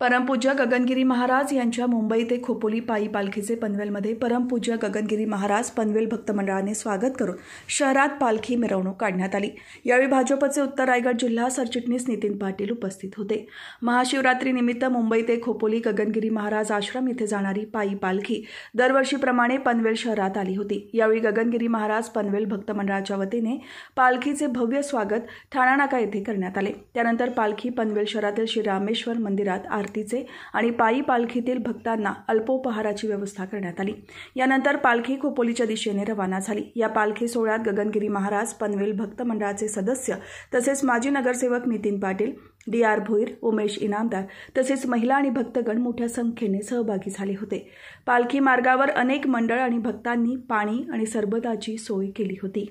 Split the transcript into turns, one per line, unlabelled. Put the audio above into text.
परमपूज्य गगनगिरी महाराज यांच्या मुंबई ते खोपोली पायी पालखीचे पनवेलमध्ये परमपूज्य गगनगिरी महाराज पनवेल भक्त मंडळाने स्वागत करून शहरात पालखी मिरवणूक काढण्यात आली यावेळी भाजपचे उत्तर रायगड जिल्हा सरचिटणीस नितीन पाटील उपस्थित होते महाशिवरात्रीनिमित्त मुंबई ते खोपोली गगनगिरी महाराज आश्रम येथे जाणारी पायी पालखी दरवर्षीप्रमाणे पनवेल शहरात आली होती यावेळी गगनगिरी महाराज पनवेल भक्त मंडळाच्या वतीने पालखीचे भव्य स्वागत ठाणानाका येथे करण्यात आले त्यानंतर पालखी पनवेल शहरातील श्री रामेश्वर मंदिरात आर आरतीचे आणि पायी पालखीतील भक्तांना अल्पोपहाराची व्यवस्था करण्यात आली यानंतर पालखी खोपोलीच्या दिशेने रवाना झाली या पालखी सोहळ्यात गगनगिरी महाराज पनवेल भक्त मंडळाचे सदस्य तसेच माजी नगरसेवक नितीन पाटील डी आर भोईर उमेश इनामदार तसेच महिला आणि भक्तगण मोठ्या संख्येने सहभागी झाले होते पालखी मार्गावर अनेक मंडळ आणि भक्तांनी पाणी आणि सरबताची सोय केली होती